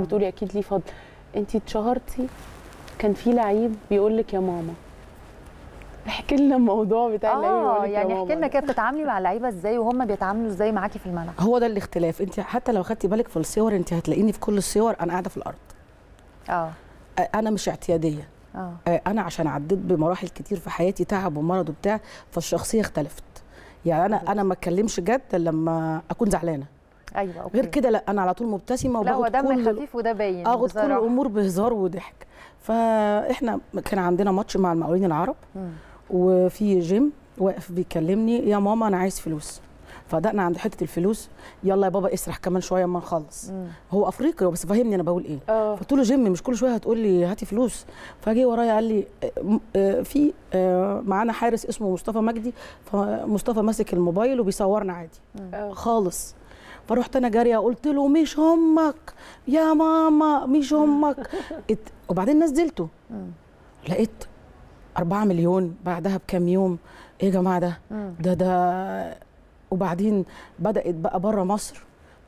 بتقولي اكيد ليه فضل انت اتشهرتي كان في لعيب بيقول لك يا ماما احكي لنا الموضوع بتاع آه يعني احكي لنا كده بتتعاملي مع اللعيبه ازاي وهم بيتعاملوا ازاي معاكي في الملعب هو ده الاختلاف انت حتى لو خدتي بالك في الصور انت هتلاقيني في كل الصور انا قاعده في الارض اه انا مش اعتياديه آه. انا عشان عديت بمراحل كتير في حياتي تعب ومرض وبتاع فالشخصيه اختلفت يعني انا انا ما اتكلمش جد لما اكون زعلانه ايوه أوكي. غير كده لا انا على طول مبتسمه وباخد لا هو دم خفيف وده باين اخد كل الامور بهزار وضحك فاحنا كان عندنا ماتش مع المقاولين العرب وفي جيم واقف بيكلمني يا ماما انا عايز فلوس فبدانا عند حته الفلوس يلا يا بابا اسرح كمان شويه اما نخلص هو افريقي بس فاهمني انا بقول ايه فقلت له جيم مش كل شويه هتقول لي هاتي فلوس فجي ورايا قال لي آه، في آه، معانا حارس اسمه مصطفى مجدي فمصطفى ماسك الموبايل وبيصورنا عادي خالص فروحت انا جاريه قلت له مش همك يا ماما مش همك وبعدين نزلته لقيت 4 مليون بعدها بكام يوم ايه يا جماعه ده ده ده وبعدين بدات بقى بره مصر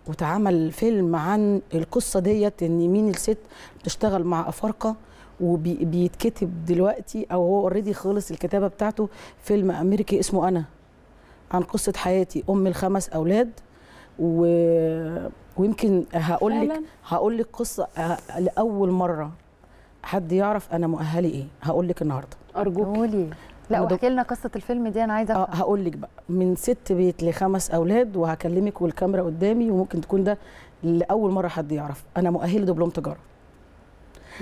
واتعمل فيلم عن القصه ديت ان مين الست بتشتغل مع افارقه وبيتكتب دلوقتي او هو اوريدي خلص الكتابه بتاعته فيلم امريكي اسمه انا عن قصه حياتي ام الخمس اولاد و... ويمكن هقول لك هقول لك قصه آه، لاول مره حد يعرف انا مؤهلي ايه هقول لك النهارده ارجوك قولي لا واحكي لنا قصه الفيلم دي انا عايزه آه، افهم هقول لك بقى من ست بيت لخمس اولاد وهكلمك والكاميرا قدامي وممكن تكون ده لاول مره حد يعرف انا مؤهله دبلوم تجاره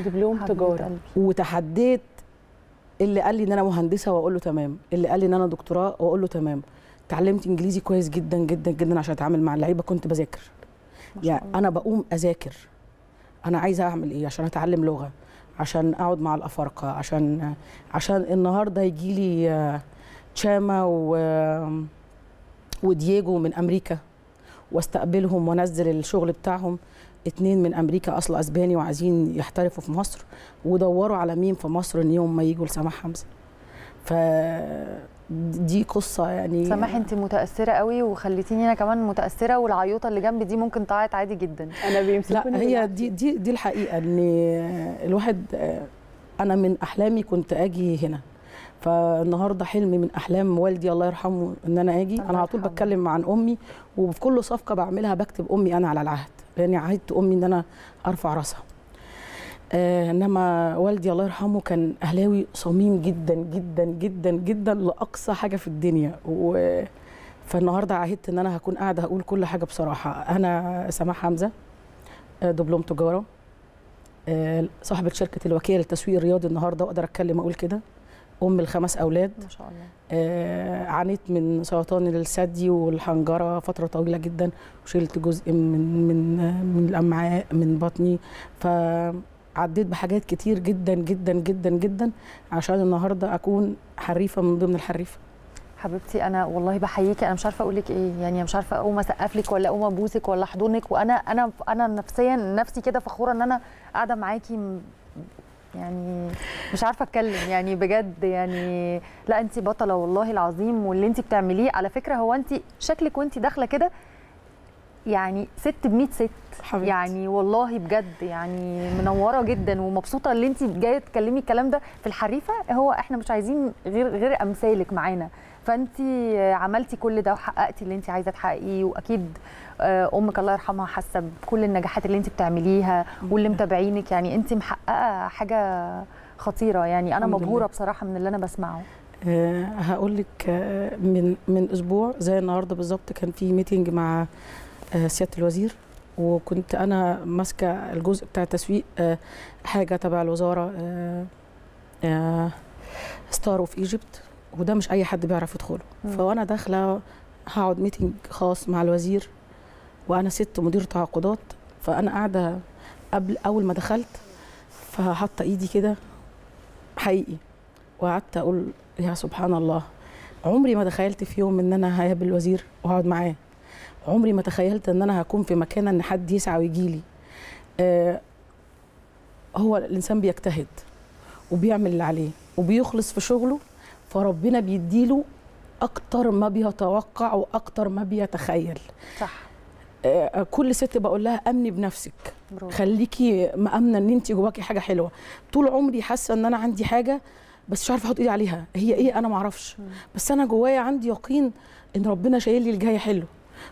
دبلوم تجاره وتحديت اللي قال لي ان انا مهندسه واقول له تمام اللي قال لي ان انا دكتوراه واقول له تمام اتعلمت انجليزي كويس جدا جدا جدا عشان اتعامل مع اللعيبه كنت بذاكر يعني انا بقوم اذاكر انا عايزه اعمل ايه عشان اتعلم لغه عشان اقعد مع الافارقه عشان عشان النهارده يجي لي آه، تشاما و ودييجو من امريكا واستقبلهم وانزل الشغل بتاعهم اتنين من امريكا اصل اسباني وعايزين يحترفوا في مصر ودوروا على مين في مصر ان يوم ما يجوا لسماح حمزه ف دي قصه يعني سامحي انت متاثره قوي وخليتيني انا كمان متاثره والعيوطه اللي جنبي دي ممكن تعيط عادي جدا انا بيمسكوني لا هي دي دي دي الحقيقه ان الواحد انا من احلامي كنت اجي هنا فالنهارده حلم من احلام والدي الله يرحمه ان انا اجي انا على طول بتكلم عن امي وفي كل صفقه بعملها بكتب امي انا على العهد لاني عهدت امي ان انا ارفع راسها آه انما والدي الله يرحمه كان اهلاوي صميم جدا جدا جدا جدا لاقصى حاجه في الدنيا و فالنهارده عهدت ان انا هكون قاعده هقول كل حاجه بصراحه انا سماح حمزه آه، دبلوم تجاره آه، صاحبه شركه الوكيل للتسويق الرياضي النهارده واقدر اتكلم اقول كده ام الخمس اولاد ما شاء الله آه، عانيت من سرطان الثدي والحنجره فتره طويله جدا وشلت جزء من من من الامعاء من بطني ف عديت بحاجات كتير جدا جدا جدا جدا عشان النهارده اكون حريفه من ضمن الحريفه حبيبتي انا والله بحييكي انا مش عارفه اقول لك ايه يعني مش عارفه اقوم اسقف لك ولا اقوم ابوسك ولا احضنك وانا انا انا نفسيا نفسي كده فخوره ان انا قاعده معاكي يعني مش عارفه اتكلم يعني بجد يعني لا انت بطله والله العظيم واللي انت بتعمليه على فكره هو انت شكلك وانت داخله كده يعني ست ب 100 ست حبيبتي. يعني والله بجد يعني منوره جدا ومبسوطه اللي انت جايه تكلمي الكلام ده في الحريفه هو احنا مش عايزين غير غير امثالك معانا فانت عملتي كل ده وحققتي اللي انت عايزه تحققيه واكيد آه، امك الله يرحمها حاسه بكل النجاحات اللي انت بتعمليها واللي متابعينك يعني انت محققه حاجه خطيره يعني انا مبهوره بصراحه من اللي انا بسمعه آه، هقول لك آه، من من اسبوع زي النهارده بالظبط كان في ميتنج مع آه، سياده الوزير وكنت انا ماسكه الجزء بتاع التسويق آه، حاجه تبع الوزاره آه، ستار اوف ايجيبت وده مش اي حد بيعرف يدخله فانا داخله هقعد ميتنج خاص مع الوزير وانا ست مدير تعاقدات فانا قاعده قبل اول ما دخلت فحاطه ايدي كده حقيقي وقعدت اقول يا سبحان الله عمري ما تخيلت في يوم ان انا هقابل الوزير واقعد معاه عمري ما تخيلت ان انا هكون في مكان ان حد يسعى ويجي لي آه هو الانسان بيجتهد وبيعمل اللي عليه وبيخلص في شغله فربنا بيديله اكتر ما بيتوقع واكتر ما بيتخيل صح آه، كل ست بقول لها امني بنفسك برو. خليكي مامنه ان انت جواكي حاجه حلوه طول عمري حاسه ان انا عندي حاجه بس مش عارفه احط ايدي عليها هي ايه انا ما اعرفش بس انا جوايا عندي يقين ان ربنا شايل لي الجاي حلو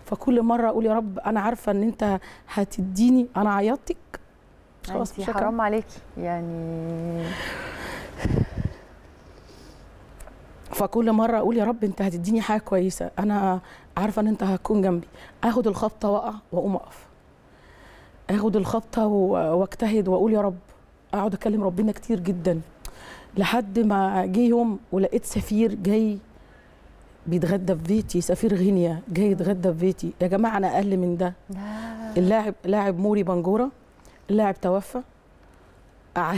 فكل مره اقول يا رب انا عارفه ان انت هتديني انا عيطتك خلاص شكرا حرام عليكي يعني فكل مره اقول يا رب انت هتديني حاجه كويسه انا عارفه ان انت هتكون جنبي اخد الخبطه واقع واقوم اقف اخد الخبطه واجتهد واقول يا رب اقعد اكلم ربنا كتير جدا لحد ما جه يوم ولقيت سفير جاي بيتغدى في بيتي سفير غينيا جاي يتغدى في بيتي يا جماعه انا اقل من ده اللاعب لاعب موري بنجوره اللاعب توفى